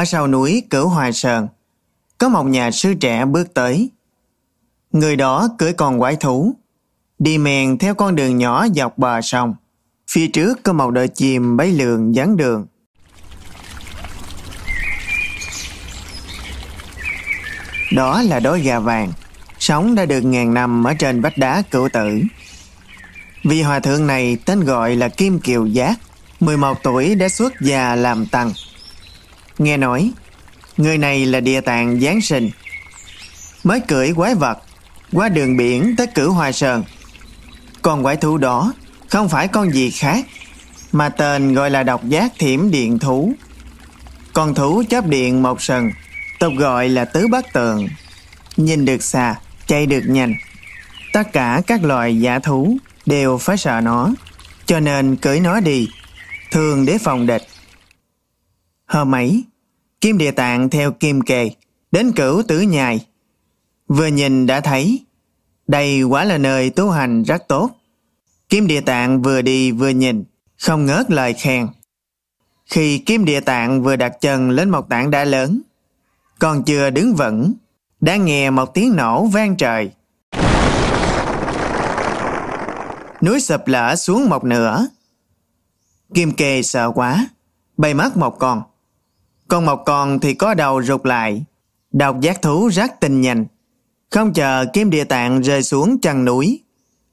Ở sau núi cửu hòa Sơn, có một nhà sư trẻ bước tới. Người đó cưỡi con quái thú, đi mèn theo con đường nhỏ dọc bờ sông. Phía trước có một đội chìm bấy lường dán đường. Đó là đối gà vàng, sống đã được ngàn năm ở trên vách đá cửu tử. Vị hòa thượng này tên gọi là Kim Kiều Giác, 11 tuổi đã xuất gia làm tăng nghe nói người này là địa tạng giáng sinh mới cưỡi quái vật qua đường biển tới cửu hoa sơn con quái thú đó không phải con gì khác mà tên gọi là độc giác thiểm điện thú con thú chớp điện một sừng tục gọi là tứ bất tượng nhìn được xa chạy được nhanh tất cả các loài giả thú đều phải sợ nó cho nên cưỡi nó đi thường để phòng địch hôm ấy Kim địa tạng theo kim kề, đến cửu tử nhài. Vừa nhìn đã thấy, đây quả là nơi tu hành rất tốt. Kim địa tạng vừa đi vừa nhìn, không ngớt lời khen. Khi kim địa tạng vừa đặt chân lên một tảng đá lớn, còn chưa đứng vững, đã nghe một tiếng nổ vang trời. Núi sập lở xuống một nửa. Kim Kề sợ quá, bay mất một con. Con mọc còn thì có đầu rụt lại. Độc giác thú rác tình nhanh. Không chờ kim địa tạng rơi xuống chân núi.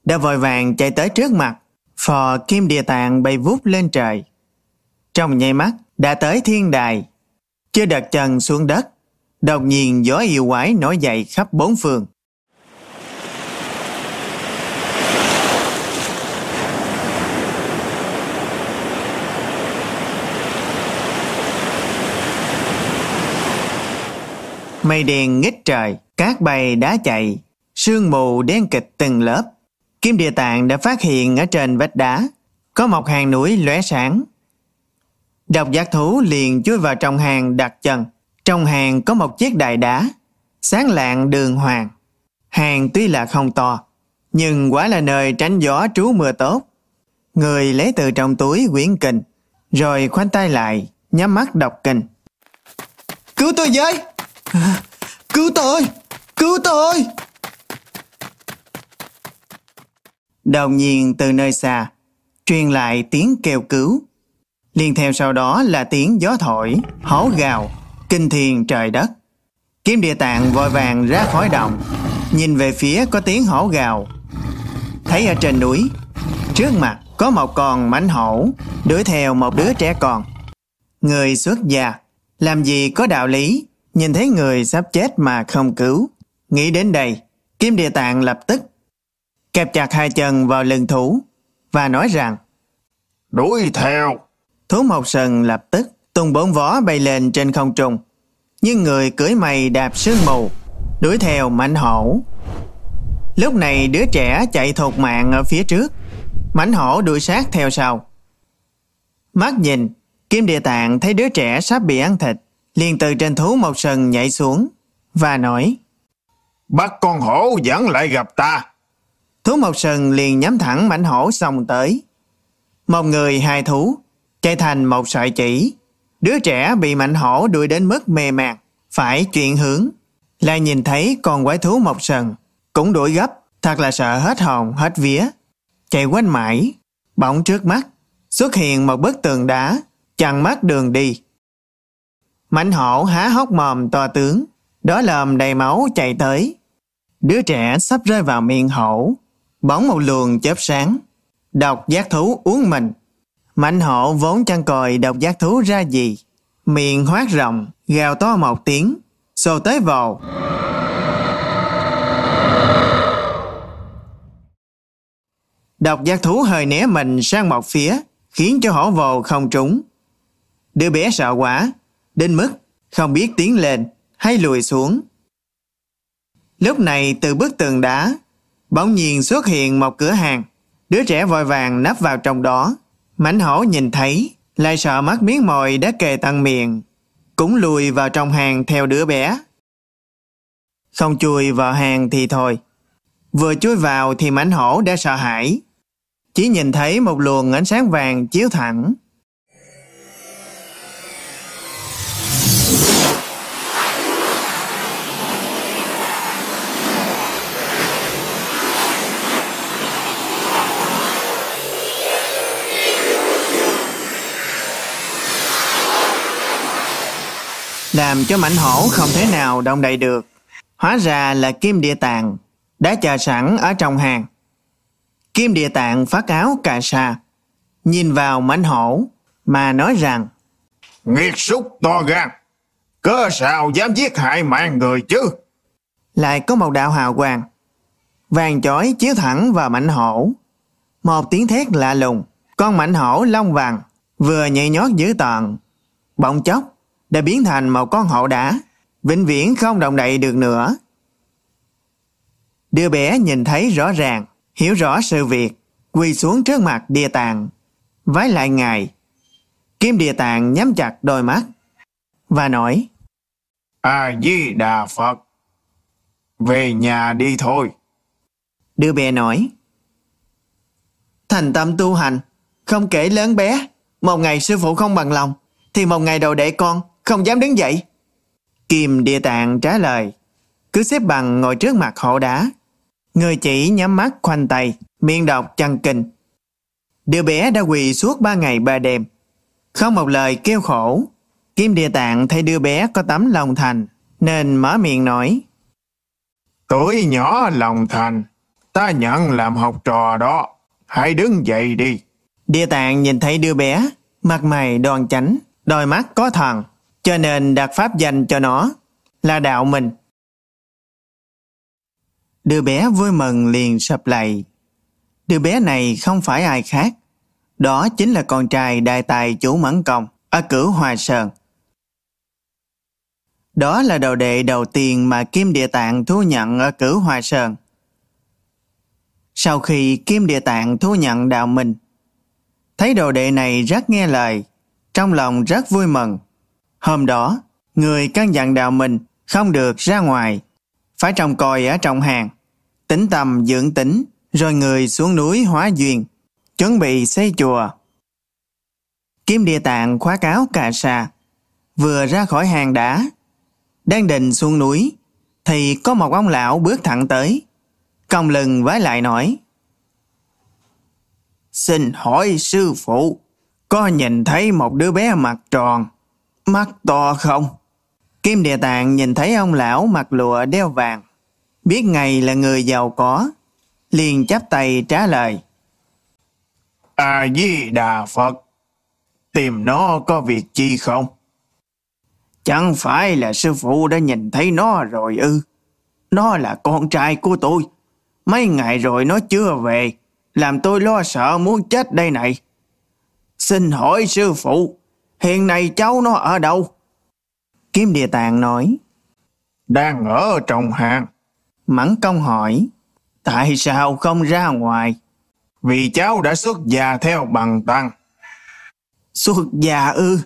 Đã vội vàng chạy tới trước mặt. Phò kim địa tạng bay vút lên trời. Trong nháy mắt đã tới thiên đài. Chưa đặt chân xuống đất. Đột nhiên gió yêu quái nổi dậy khắp bốn phương. Mây đen nghít trời, cát bay đá chạy, sương mù đen kịch từng lớp. Kim địa tạng đã phát hiện ở trên vách đá, có một hàng núi lóe sáng. Độc giác thú liền chui vào trong hàng đặt chân. Trong hàng có một chiếc đài đá, sáng lạng đường hoàng. Hàng tuy là không to, nhưng quả là nơi tránh gió trú mưa tốt. Người lấy từ trong túi quyển kinh, rồi khoanh tay lại, nhắm mắt đọc kinh. Cứu tôi với! Cứu tôi Cứu tôi đồng nhiên từ nơi xa Truyền lại tiếng kêu cứu Liên theo sau đó là tiếng gió thổi Hó gào Kinh thiền trời đất Kiếm địa tạng vội vàng ra khỏi động Nhìn về phía có tiếng hổ gào Thấy ở trên núi Trước mặt có một con mảnh hổ Đuổi theo một đứa trẻ con Người xuất gia Làm gì có đạo lý nhìn thấy người sắp chết mà không cứu. Nghĩ đến đây, Kim Địa Tạng lập tức kẹp chặt hai chân vào lưng thú và nói rằng Đuổi theo! Thú Mộc Sần lập tức tung bốn vó bay lên trên không trung. Nhưng người cưỡi mày đạp sương mù, đuổi theo mảnh hổ. Lúc này đứa trẻ chạy thột mạng ở phía trước, mảnh hổ đuổi sát theo sau. Mắt nhìn, Kim Địa Tạng thấy đứa trẻ sắp bị ăn thịt, liền từ trên thú mộc sừng nhảy xuống và nói Bắt con hổ vẫn lại gặp ta. Thú mộc sừng liền nhắm thẳng mảnh hổ xông tới. Một người hai thú chạy thành một sợi chỉ. Đứa trẻ bị mảnh hổ đuổi đến mức mê mạc, phải chuyển hướng. Lại nhìn thấy con quái thú mộc sần cũng đuổi gấp, thật là sợ hết hồn, hết vía. Chạy quanh mãi, bỗng trước mắt, xuất hiện một bức tường đá, chặn mắt đường đi. Mãnh hổ há hốc mồm to tướng, đó lòm đầy máu chạy tới. Đứa trẻ sắp rơi vào miệng hổ, bóng một luồng chớp sáng. Độc giác thú uống mình. Mãnh hổ vốn chăn còi độc giác thú ra gì. Miệng hoát rộng, gào to một tiếng, xô tới vào. Độc giác thú hơi né mình sang một phía, khiến cho hổ vồ không trúng. Đứa bé sợ quá, đến mức không biết tiến lên hay lùi xuống. Lúc này từ bức tường đá, bỗng nhiên xuất hiện một cửa hàng. Đứa trẻ vội vàng nấp vào trong đó. Mảnh hổ nhìn thấy, lại sợ mắt miếng mồi đã kề tăng miệng. Cũng lùi vào trong hàng theo đứa bé. Không chui vào hàng thì thôi. Vừa chui vào thì mảnh hổ đã sợ hãi. Chỉ nhìn thấy một luồng ánh sáng vàng chiếu thẳng làm cho mảnh hổ không thể nào động đậy được. Hóa ra là kim địa tạng, đã chờ sẵn ở trong hàng. Kim địa tạng phát áo cà sa, nhìn vào mảnh hổ mà nói rằng Nghiệt súc to gan, cơ sao dám giết hại mạng người chứ? Lại có một đạo hào quang, vàng chói chiếu thẳng vào mảnh hổ. Một tiếng thét lạ lùng, con mảnh hổ long vàng vừa nhảy nhót dữ tợn, bỗng chốc đã biến thành một con hậu đá, vĩnh viễn không động đậy được nữa. Đứa bé nhìn thấy rõ ràng, hiểu rõ sự việc, quỳ xuống trước mặt địa tàng vái lại ngài. Kim địa tàng nhắm chặt đôi mắt và nói A-di-đà Phật, về nhà đi thôi. Đứa bé nói Thành tâm tu hành, không kể lớn bé, một ngày sư phụ không bằng lòng, thì một ngày đầu đệ con không dám đứng dậy. Kim địa tạng trả lời, cứ xếp bằng ngồi trước mặt hộ đá. Người chỉ nhắm mắt khoanh tay, miệng đọc chân kinh. Đứa bé đã quỳ suốt ba ngày ba đêm. Không một lời kêu khổ, Kim địa tạng thấy đứa bé có tấm lòng thành, nên mở miệng nói. Tuổi nhỏ lòng thành, ta nhận làm học trò đó, hãy đứng dậy đi. Địa tạng nhìn thấy đứa bé, mặt mày đoan chánh, đôi mắt có thần cho nên đặt pháp danh cho nó là đạo mình. Đứa bé vui mừng liền sập lạy. Đứa bé này không phải ai khác, đó chính là con trai đại tài chủ Mẫn Công ở cửu Hòa Sơn. Đó là đầu đệ đầu tiên mà Kim Địa Tạng thu nhận ở cửu Hòa Sơn. Sau khi Kim Địa Tạng thu nhận đạo mình, thấy đầu đệ này rất nghe lời, trong lòng rất vui mừng. Hôm đó, người căn dặn đạo mình không được ra ngoài, phải trồng còi ở trong hàng, tính tầm dưỡng tính, rồi người xuống núi hóa duyên, chuẩn bị xây chùa. Kim Địa Tạng khóa cáo cà sa, vừa ra khỏi hàng đá, đang định xuống núi, thì có một ông lão bước thẳng tới, còng lưng vái lại nói. Xin hỏi sư phụ, có nhìn thấy một đứa bé mặt tròn mắt to không? Kim Địa Tạng nhìn thấy ông lão mặc lụa đeo vàng, biết ngày là người giàu có, liền chắp tay trả lời. A-di-đà Phật, tìm nó có việc chi không? Chẳng phải là sư phụ đã nhìn thấy nó rồi ư? Nó là con trai của tôi. Mấy ngày rồi nó chưa về, làm tôi lo sợ muốn chết đây này. Xin hỏi sư phụ, hiện nay cháu nó ở đâu? Kim địa tàng nói, đang ở trong hàng Mẫn công hỏi, tại sao không ra ngoài? Vì cháu đã xuất gia theo bằng tăng. Xuất gia ư?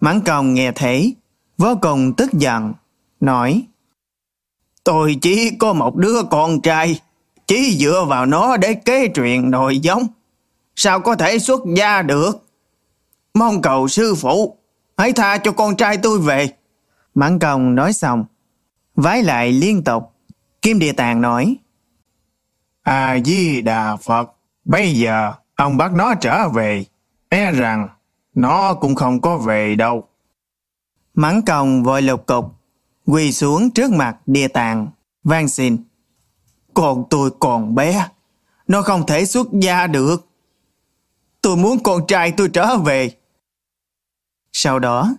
Mẫn công nghe thấy, vô cùng tức giận, nói, Tôi chỉ có một đứa con trai, chỉ dựa vào nó để kế truyền nội giống. Sao có thể xuất gia được? Mong cầu sư phụ, hãy tha cho con trai tôi về. Mãn công nói xong, vái lại liên tục. Kim Địa Tàng nói, A-di-đà Phật, bây giờ ông bắt nó trở về, e rằng nó cũng không có về đâu. Mãn công vội lục cục, quỳ xuống trước mặt Địa Tàng, van xin. Còn tôi còn bé, nó không thể xuất gia được. Tôi muốn con trai tôi trở về. Sau đó,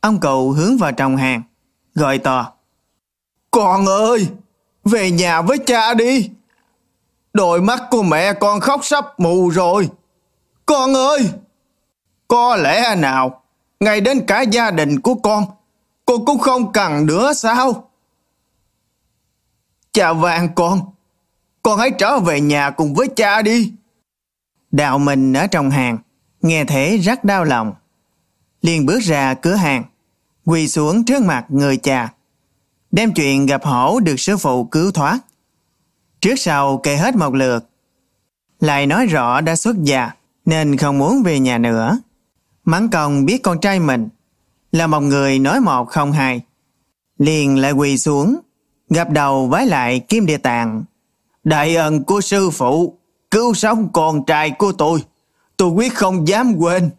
ông cậu hướng vào trong hàng, gọi to. Con ơi, về nhà với cha đi. Đôi mắt của mẹ con khóc sắp mù rồi. Con ơi, có lẽ nào, ngay đến cả gia đình của con, con cũng không cần nữa sao? Cha vàng con, con hãy trở về nhà cùng với cha đi. đào mình ở trong hàng, nghe thế rất đau lòng liền bước ra cửa hàng, quỳ xuống trước mặt người cha. Đem chuyện gặp hổ được sư phụ cứu thoát. Trước sau kể hết một lượt. Lại nói rõ đã xuất gia nên không muốn về nhà nữa. Mắng công biết con trai mình là một người nói một không hai. Liền lại quỳ xuống, gặp đầu vái lại kim địa tạng. Đại ân của sư phụ, cứu sống con trai của tôi. Tôi quyết không dám quên.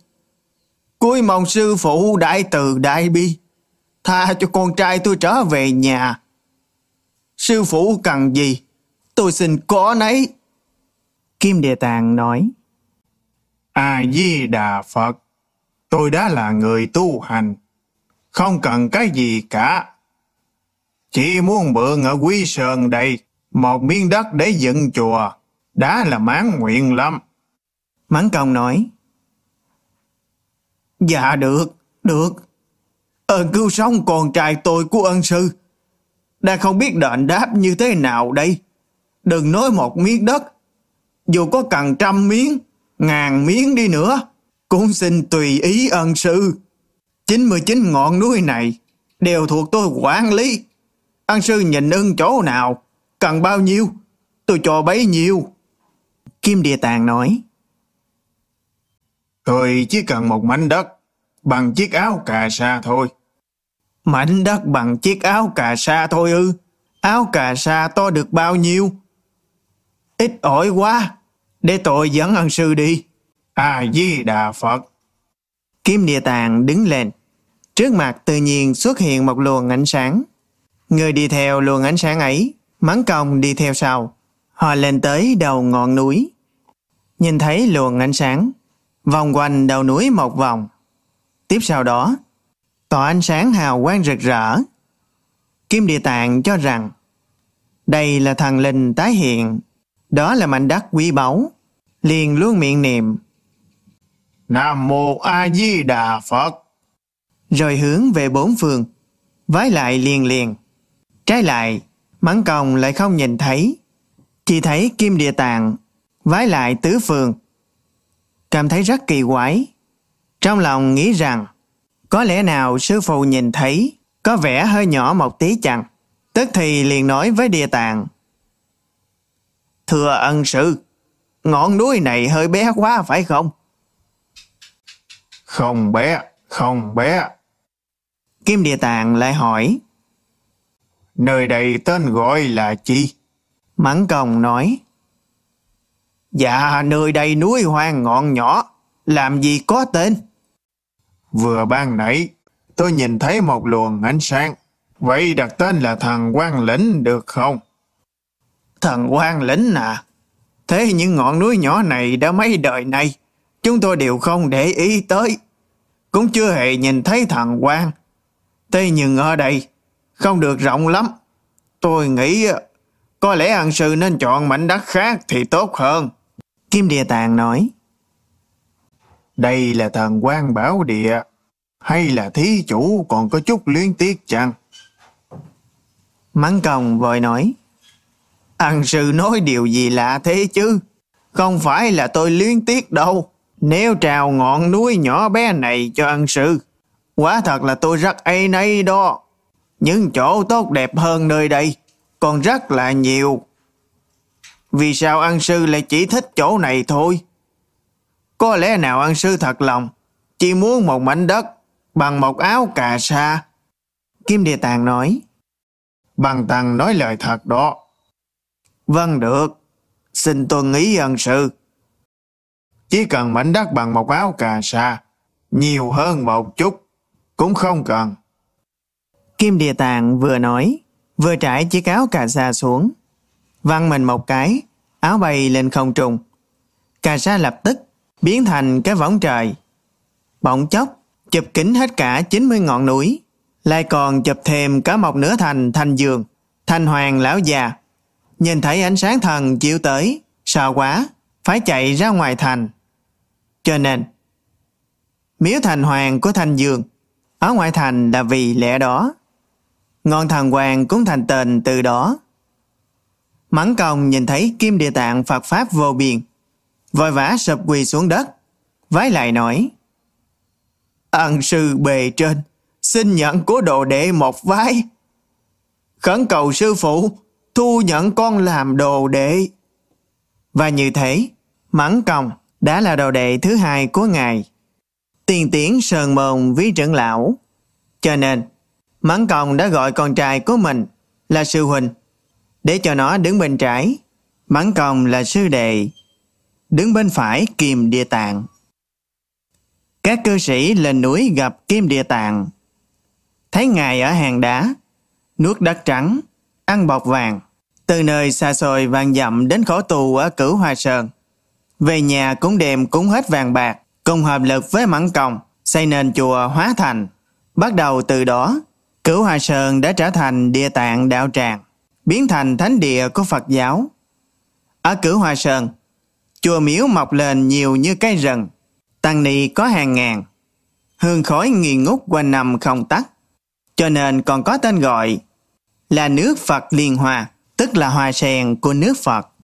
Cuối mong sư phụ đại từ đại bi, tha cho con trai tôi trở về nhà. Sư phụ cần gì, tôi xin có nấy. Kim Địa tàng nói, A-di-đà Phật, tôi đã là người tu hành, không cần cái gì cả. Chỉ muốn mượn ở quy Sơn đây một miếng đất để dựng chùa, đã là mãn nguyện lắm. Mãn Công nói, Dạ được, được. Ơn ờ, cứu sống con trai tôi của ân sư. Đã không biết đền đáp như thế nào đây. Đừng nói một miếng đất. Dù có cần trăm miếng, ngàn miếng đi nữa, cũng xin tùy ý ân sư. 99 ngọn núi này đều thuộc tôi quản lý. Ân sư nhìn ưng chỗ nào, cần bao nhiêu, tôi cho bấy nhiêu. Kim Địa Tàng nói, Tôi chỉ cần một mảnh đất bằng chiếc áo cà sa thôi. Mảnh đất bằng chiếc áo cà sa thôi ư? Áo cà sa to được bao nhiêu? Ít ỏi quá, để tôi dẫn ân sư đi. à di đà Phật. Kim Địa Tạng đứng lên. Trước mặt tự nhiên xuất hiện một luồng ánh sáng. Người đi theo luồng ánh sáng ấy, mắng công đi theo sau. Họ lên tới đầu ngọn núi. Nhìn thấy luồng ánh sáng, vòng quanh đầu núi một vòng. Tiếp sau đó, tỏa ánh sáng hào quang rực rỡ. Kim Địa Tạng cho rằng đây là thần linh tái hiện, đó là mảnh đất quý báu, liền luôn miệng niệm. Nam Mô A Di Đà Phật Rồi hướng về bốn phương, vái lại liền liền. Trái lại, mắng còng lại không nhìn thấy, chỉ thấy Kim Địa Tạng, vái lại tứ phương cảm thấy rất kỳ quái. Trong lòng nghĩ rằng, có lẽ nào sư phụ nhìn thấy có vẻ hơi nhỏ một tí chăng? Tức thì liền nói với địa tạng. Thưa ân sư, ngọn núi này hơi bé quá phải không? Không bé, không bé. Kim địa tạng lại hỏi. Nơi đây tên gọi là chi? mẫn công nói. Dạ nơi đây núi hoang ngọn nhỏ, làm gì có tên. Vừa ban nãy, tôi nhìn thấy một luồng ánh sáng. Vậy đặt tên là thần quan lĩnh được không? Thần quan lĩnh à? Thế những ngọn núi nhỏ này đã mấy đời nay, chúng tôi đều không để ý tới. Cũng chưa hề nhìn thấy thần quan. Thế nhưng ở đây, không được rộng lắm. Tôi nghĩ có lẽ hạng sư nên chọn mảnh đất khác thì tốt hơn. Kim Địa Tạng nói, Đây là thần quan bảo địa, hay là thí chủ còn có chút liên tiếc chăng? Mãn Công vội nói, Ăn sư nói điều gì lạ thế chứ? Không phải là tôi liên tiếc đâu. Nếu trào ngọn núi nhỏ bé này cho ăn sư, quá thật là tôi rất ấy nấy đó. Những chỗ tốt đẹp hơn nơi đây còn rất là nhiều. Vì sao ăn sư lại chỉ thích chỗ này thôi? Có lẽ nào ăn sư thật lòng, chỉ muốn một mảnh đất bằng một áo cà sa. Kim Địa Tàng nói. Bằng Tăng nói lời thật đó. Vâng được, xin tuân ý ân sư. Chỉ cần mảnh đất bằng một áo cà sa, nhiều hơn một chút, cũng không cần. Kim Địa Tạng vừa nói, vừa trải chiếc áo cà sa xuống văng mình một cái, áo bay lên không trung, Cà sa lập tức biến thành cái võng trời. Bỗng chốc, chụp kính hết cả 90 ngọn núi, lại còn chụp thêm cả một nửa thành thành giường, thành hoàng lão già. Nhìn thấy ánh sáng thần chiếu tới, sợ quá, phải chạy ra ngoài thành. Cho nên, miếu thành hoàng của thành giường, ở ngoài thành là vì lẽ đó. Ngọn thần hoàng cũng thành tên từ đó. Mãn còng nhìn thấy Kim Địa Tạng Phật Pháp vô biên, vội vã sập quỳ xuống đất, vái lại nói. Ân sư bề trên, xin nhận của đồ đệ một vái. Khẩn cầu sư phụ, thu nhận con làm đồ đệ. Và như thế, Mãn còng đã là đồ đệ thứ hai của Ngài. Tiền tiến sờn mồn với trưởng lão. Cho nên, Mãn còng đã gọi con trai của mình là sư huynh để cho nó đứng bên trái, Mãn còng là sư đệ, đứng bên phải kiềm Địa Tạng. Các cư sĩ lên núi gặp Kim Địa Tạng, thấy ngài ở hàng đá, nuốt đất trắng, ăn bọc vàng, từ nơi xa xôi vàng dặm đến khổ tù ở Cửu Hoa Sơn. Về nhà cũng đem cúng hết vàng bạc, cùng hợp lực với Mãn còng xây nên chùa Hóa Thành. Bắt đầu từ đó, Cửu Hoa Sơn đã trở thành địa tạng đạo tràng biến thành thánh địa của Phật giáo. Ở cửu hoa Sơn, chùa miếu mọc lên nhiều như cây rừng, tăng ni có hàng ngàn, hương khói nghi ngút quanh năm không tắt, cho nên còn có tên gọi là nước Phật Liên Hòa, tức là hoa sen của nước Phật.